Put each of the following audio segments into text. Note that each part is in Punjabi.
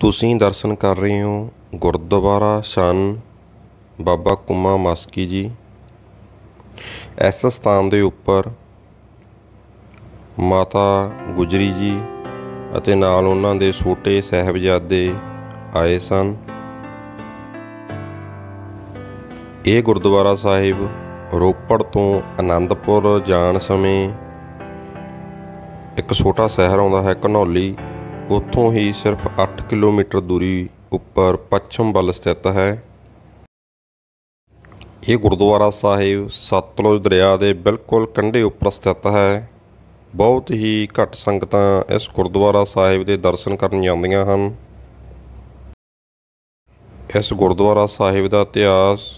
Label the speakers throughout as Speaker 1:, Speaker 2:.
Speaker 1: ਤੁਸੀਂ ਦਰਸ਼ਨ ਕਰ ਰਹੇ ਹੋ ਗੁਰਦੁਆਰਾ ਸ਼ਨ ਬਾਬਾ ਕੁਮਾ ਮਸਕੀ ਜੀ ਇਸ ਸਥਾਨ ਦੇ ਉੱਪਰ ਮਾਤਾ ਗੁਜਰੀ ਜੀ ਅਤੇ ਨਾਲ ਉਹਨਾਂ ਦੇ ਛੋਟੇ ਸਹਿਬਜ਼ਾਦੇ ਆਏ ਸਨ ਇਹ ਗੁਰਦੁਆਰਾ ਸਾਹਿਬ ਰੋਪੜ ਤੋਂ ਆਨੰਦਪੁਰ ਜਾਣ ਸਮੇਂ ਇੱਕ ਛੋਟਾ ਸ਼ਹਿਰ ਆਉਂਦਾ ਹੈ ਘਨੌਲੀ ਉੱਥੋਂ ਹੀ ਸਿਰਫ 8 ਕਿਲੋਮੀਟਰ ਦੂਰੀ ਉੱਪਰ ਪੱਛਮ ਵੱਲ ਸਥਿਤ ਹੈ ਇਹ ਗੁਰਦੁਆਰਾ ਸਾਹਿਬ ਸਤਲੁਜ ਦਰਿਆ ਦੇ ਬਿਲਕੁਲ ਕੰਢੇ ਉੱਪਰ ਸਥਿਤ ਹੈ ਬਹੁਤ ਹੀ ਘੱਟ ਸੰਗਤਾਂ ਇਸ ਗੁਰਦੁਆਰਾ ਸਾਹਿਬ ਦੇ ਦਰਸ਼ਨ ਕਰਨ ਜਾਂਦੀਆਂ ਹਨ ਇਸ ਗੁਰਦੁਆਰਾ ਸਾਹਿਬ ਦਾ ਇਤਿਹਾਸ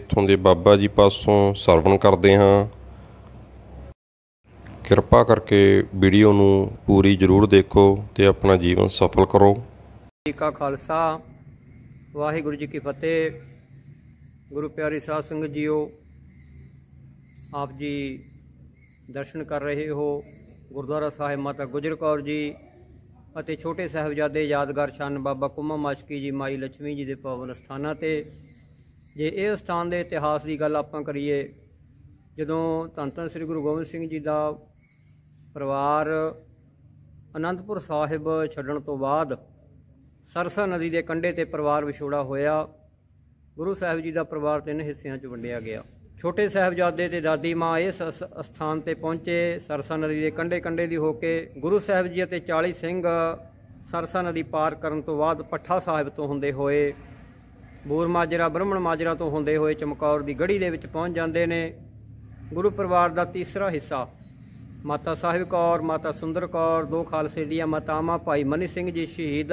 Speaker 1: ਇੱਥੋਂ ਦੇ ਬਾਬਾ ਜੀ ਪਾਸੋਂ ਸਰਵਣ ਕਰਦੇ ਹਾਂ ਕਿਰਪਾ ਕਰਕੇ ਵੀਡੀਓ ਨੂੰ ਪੂਰੀ ਜ਼ਰੂਰ ਦੇਖੋ ਤੇ ਆਪਣਾ ਜੀਵਨ ਸਫਲ ਕਰੋ
Speaker 2: ਜੀ ਕਾ ਖਾਲਸਾ ਵਾਹਿਗੁਰੂ ਜੀ ਕੀ ਫਤਿਹ ਗੁਰੂ ਪਿਆਰੀ ਸਾਧ ਸੰਗਤ ਜੀਓ ਆਪ ਜੀ ਦਰਸ਼ਨ ਕਰ ਰਹੇ ਹੋ ਗੁਰਦੁਆਰਾ ਸਾਹਿਬ ਮਾਤਾ ਗੁਜਰ ਕੌਰ ਜੀ ਅਤੇ ਛੋਟੇ ਸਹਬਜ਼ਾਦੇ ਯਾਦਗਾਰ ਸ਼ਾਨ ਬਾਬਾ ਕੁਮਾ ਮਾਸ਼ਕੀ ਜੀ ਮਾਈ ਲక్ష్ਮੀ ਜੀ ਦੇ ਪਵਨ ਸਥਾਨਾਂ ਤੇ ਜੇ ਇਹ ਸਥਾਨ ਦੇ ਇਤਿਹਾਸ ਦੀ ਗੱਲ ਆਪਾਂ ਕਰੀਏ ਜਦੋਂ ਧੰਨ ਧੰਨ ਸ੍ਰੀ ਗੁਰੂ ਗੋਬਿੰਦ ਸਿੰਘ ਜੀ ਦਾ ਪਰਿਵਾਰ ਅਨੰਦਪੁਰ ਸਾਹਿਬ ਛੱਡਣ ਤੋਂ ਬਾਅਦ ਸਰਸਾ ਨਦੀ ਦੇ ਕੰਢੇ ਤੇ ਪਰਿਵਾਰ ਵਿਛੋੜਾ ਹੋਇਆ ਗੁਰੂ ਸਾਹਿਬ ਜੀ ਦਾ ਪਰਿਵਾਰ ਤਿੰਨ ਹਿੱਸਿਆਂ 'ਚ ਵੰਡਿਆ ਗਿਆ ਛੋਟੇ ਸਾਹਿਬਜ਼ਾਦੇ ਤੇ ਦਾਦੀ ਮਾਂ ਇਸ ਸਥਾਨ ਤੇ ਪਹੁੰਚੇ ਸਰਸਾ ਨਦੀ ਦੇ ਕੰਢੇ ਕੰਢੇ ਦੀ ਹੋ ਕੇ ਗੁਰੂ ਸਾਹਿਬ ਜੀ ਅਤੇ 40 ਸਿੰਘ ਸਰਸਾ ਨਦੀ ਪਾਰ ਕਰਨ ਤੋਂ ਬਾਅਦ ਪੱਠਾ ਸਾਹਿਬ ਤੋਂ ਹੁੰਦੇ ਹੋਏ ਬੂਰ ਮਾਜਰਾ ਬ੍ਰਹਮਣ ਮਾਜਰਾ ਤੋਂ ਹੁੰਦੇ ਹੋਏ ਚਮਕੌਰ ਦੀ ਗੜੀ ਦੇ ਵਿੱਚ ਪਹੁੰਚ ਜਾਂਦੇ ਨੇ ਗੁਰੂ ਪਰਿਵਾਰ ਦਾ ਤੀਸਰਾ ਹਿੱਸਾ ਮਾਤਾ ਸਾਹਿਬ ਕੌਰ ਮਾਤਾ ਸੁੰਦਰ ਕੌਰ ਦੋ ਖਾਲਸੇ ਦੀਆਂ ਮਾਤਾਵਾਂ ਭਾਈ ਮਨੀ ਸਿੰਘ ਜੀ ਸ਼ਹੀਦ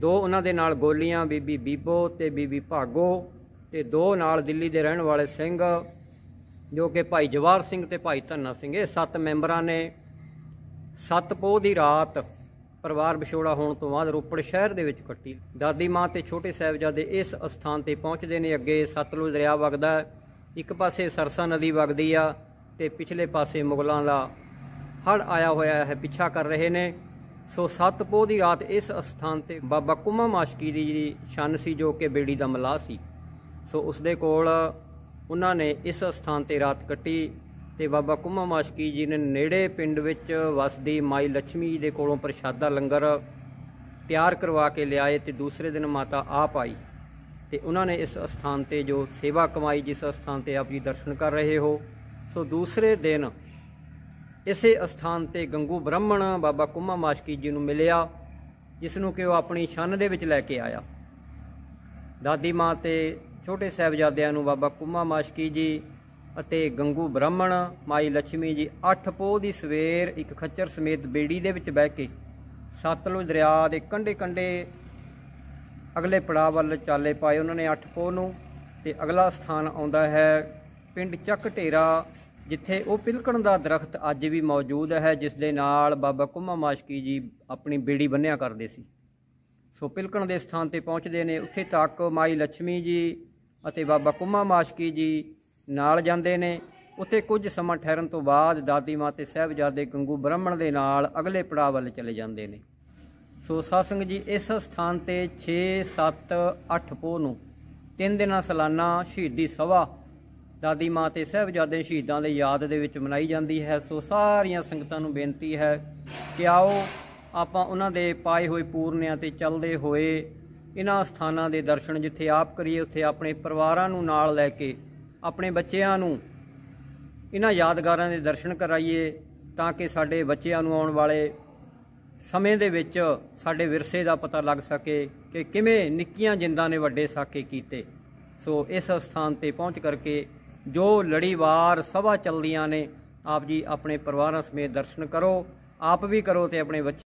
Speaker 2: ਦੋ ਉਹਨਾਂ ਦੇ ਨਾਲ ਗੋਲੀਆਂ ਬੀਬੀ ਬੀਬੋ ਤੇ ਬੀਬੀ ਭਾਗੋ ਤੇ ਦੋ ਨਾਲ ਦਿੱਲੀ ਦੇ ਰਹਿਣ ਵਾਲੇ ਸਿੰਘ ਜੋ ਕਿ ਭਾਈ ਜਵਾਰ ਸਿੰਘ ਤੇ ਭਾਈ ਧੰਨਾ ਸਿੰਘ ਇਹ ਸੱਤ ਮੈਂਬਰਾਂ ਨੇ ਸੱਤ ਪੋਹ ਦੀ ਰਾਤ ਪਰਿਵਾਰ ਵਿਛੋੜਾ ਹੋਣ ਤੋਂ ਬਾਅਦ ਰੋਪੜ ਸ਼ਹਿਰ ਦੇ ਵਿੱਚ ਕੱਟੀ ਦਾਦੀ ਮਾਂ ਤੇ ਛੋਟੇ ਸਾਹਿਬਜ਼ਾਦੇ ਇਸ ਅਸਥਾਨ ਤੇ ਪਹੁੰਚਦੇ ਨੇ ਅੱਗੇ ਸਤਲੁਜ ਦਰਿਆ ਵਗਦਾ ਹੈ ਇੱਕ ਪਾਸੇ ਸਰਸਾ ਨਦੀ ਵਗਦੀ ਆ ਤੇ ਪਿਛਲੇ ਪਾਸੇ ਮੁਗਲਾਂ ਦਾ ਹੜ ਆਇਆ ਹੋਇਆ ਹੈ ਪਿੱਛਾ ਕਰ ਰਹੇ ਨੇ ਸੋ ਸਤਪੋ ਦੀ ਰਾਤ ਇਸ ਸਥਾਨ ਤੇ ਬਾਬਾ ਕੁਮਾ ਮਾਸ਼ਕੀ ਦੀ ਜੀ ਛੰਨ ਸੀ ਜੋ ਕਿ ਬੇੜੀ ਦਾ ਮਲਾ ਸੀ ਸੋ ਉਸ ਦੇ ਕੋਲ ਉਹਨਾਂ ਨੇ ਇਸ ਸਥਾਨ ਤੇ ਰਾਤ ਕੱਟੀ ਤੇ ਬਾਬਾ ਕੁਮਾ ਮਾਸ਼ਕੀ ਜੀ ਨੇ ਨੇੜੇ ਪਿੰਡ ਵਿੱਚ ਵਸਦੀ ਮਾਈ ਲక్ష్ਮੀ ਜੀ ਦੇ ਕੋਲੋਂ ਪ੍ਰਸ਼ਾਦਾ ਲੰਗਰ ਤਿਆਰ ਕਰਵਾ ਕੇ ਲਿਆਏ ਤੇ ਦੂਸਰੇ ਦਿਨ ਮਾਤਾ ਆਪ ਆਈ ਤੇ ਉਹਨਾਂ ਨੇ ਇਸ ਸਥਾਨ ਤੇ ਜੋ ਸੇਵਾ ਕਮਾਈ ਜਿਸ ਸਥਾਨ ਤੇ ਆਪ ਜੀ ਦਰਸ਼ਨ ਕਰ ਰਹੇ ਹੋ ਸੋ ਦੂਸਰੇ ਦਿਨ ਇਸੇ ਸਥਾਨ ਤੇ ਗੰਗੂ ਬ੍ਰਾਹਮਣ ਬਾਬਾ ਕੁੰਮਾ ਮਾਸ਼ਕੀ ਜੀ ਨੂੰ ਮਿਲਿਆ ਜਿਸ ਨੂੰ ਕਿ ਉਹ ਆਪਣੀ ਛੰਨ ਦੇ ਵਿੱਚ ਲੈ ਕੇ ਆਇਆ ਦਾਦੀ ਮਾਂ ਤੇ ਛੋਟੇ ਸਹਿਬਜ਼ਾਦਿਆਂ ਨੂੰ ਬਾਬਾ ਕੁੰਮਾ ਮਾਸ਼ਕੀ ਜੀ ਅਤੇ ਗੰਗੂ ਬ੍ਰਾਹਮਣ ਮਾਈ ਲక్ష్ਮੀ ਜੀ ਅੱਠ ਪੋਹ ਦੀ ਸਵੇਰ ਇੱਕ ਖੱਚਰ ਸਮੇਤ ਬੇੜੀ ਦੇ ਵਿੱਚ ਬਹਿ ਕੇ ਸਤਲੁਜ ਦਰਿਆ ਦੇ ਕੰਢੇ-ਕੰਢੇ ਅਗਲੇ ਪੜਾਅ ਵੱਲ ਚਾਲੇ ਪਾਏ ਉਹਨਾਂ ਨੇ 8 ਪੋ ਨੂੰ ਤੇ ਅਗਲਾ ਸਥਾਨ ਆਉਂਦਾ ਹੈ ਪਿੰਡ ਚੱਕ ਢੇਰਾ ਜਿੱਥੇ ਉਹ ਪਿਲਕਣ ਦਾ ਦਰਖਤ ਅੱਜ ਵੀ ਮੌਜੂਦ ਹੈ ਜਿਸ ਦੇ ਨਾਲ ਬਾਬਾ ਕੁਮਾ ਮਾਸ਼ਕੀ ਜੀ ਆਪਣੀ ਬੇੜੀ ਬੰਨਿਆ ਕਰਦੇ ਸੀ ਸੋ ਪਿਲਕਣ ਦੇ ਸਥਾਨ ਤੇ ਪਹੁੰਚਦੇ ਨੇ ਉੱਥੇ ਤੱਕ ਮਾਈ ਲక్ష్ਮੀ ਜੀ ਅਤੇ ਬਾਬਾ ਕੁਮਾ ਮਾਸ਼ਕੀ ਜੀ ਨਾਲ ਜਾਂਦੇ ਨੇ ਉੱਥੇ ਕੁਝ ਸਮਾਂ ਠਹਿਰਨ ਤੋਂ ਬਾਅਦ ਦਾਦੀ ਮਾਤੇ ਤੇ ਸਹਿਬਜ਼ਾਦੇ ਗੰਗੂ ਬ੍ਰਾਹਮਣ ਦੇ ਨਾਲ ਅਗਲੇ ਪੜਾਅ ਵੱਲ ਚਲੇ ਜਾਂਦੇ ਨੇ ਸੋ ਸਾਧ ਸੰਗਤ ਜੀ ਇਸ ਸਥਾਨ ਤੇ 6 7 8 ਪੋ ਨੂੰ ਤਿੰਨ ਦਿਨਾਂ ਸਾਲਾਨਾ ਸ਼ਹੀਦੀ ਸਭਾ ਦਾਦੀ ਮਾਂ ਤੇ ਸਹਿਬਜ਼ਾਦੇ ਸ਼ਹੀਦਾਂ ਦੇ ਯਾਦ ਦੇ ਵਿੱਚ ਮਨਾਈ ਜਾਂਦੀ ਹੈ ਸੋ ਸਾਰੀਆਂ ਸੰਗਤਾਂ ਨੂੰ ਬੇਨਤੀ ਹੈ ਕਿ ਆਓ ਆਪਾਂ ਉਹਨਾਂ ਦੇ ਪਾਏ ਹੋਏ ਪੂਰਨਿਆਂ ਤੇ ਚੱਲਦੇ ਹੋਏ ਇਹਨਾਂ ਸਥਾਨਾਂ ਦੇ ਦਰਸ਼ਨ ਜਿੱਥੇ ਆਪ ਕਰੀਏ ਉੱਥੇ ਆਪਣੇ ਪਰਿਵਾਰਾਂ ਨੂੰ ਨਾਲ ਲੈ ਕੇ ਆਪਣੇ ਬੱਚਿਆਂ ਨੂੰ ਇਹਨਾਂ ਯਾਦਗਾਰਾਂ ਦੇ ਦਰਸ਼ਨ ਕਰਾਈਏ ਤਾਂ ਕਿ ਸਾਡੇ ਬੱਚਿਆਂ ਨੂੰ ਆਉਣ ਵਾਲੇ ਸਮੇਂ ਦੇ ਵਿੱਚ ਸਾਡੇ ਵਿਰਸੇ ਦਾ ਪਤਾ ਲੱਗ ਸਕੇ ਕਿ ਕਿਵੇਂ ਨਿੱਕੀਆਂ ਜਿੰਦਾਂ ਨੇ ਵੱਡੇ ਸਾਕੇ ਕੀਤੇ ਸੋ ਇਸ ਸਥਾਨ ਤੇ ਪਹੁੰਚ ਕਰਕੇ ਜੋ ਲੜੀਵਾਰ ਸਭਾ ਚੱਲਦੀਆਂ ਨੇ ਆਪ ਜੀ ਆਪਣੇ ਪਰਿਵਾਰਾਂ ਸਮੇਤ ਦਰਸ਼ਨ ਕਰੋ ਆਪ ਵੀ ਕਰੋ ਤੇ ਆਪਣੇ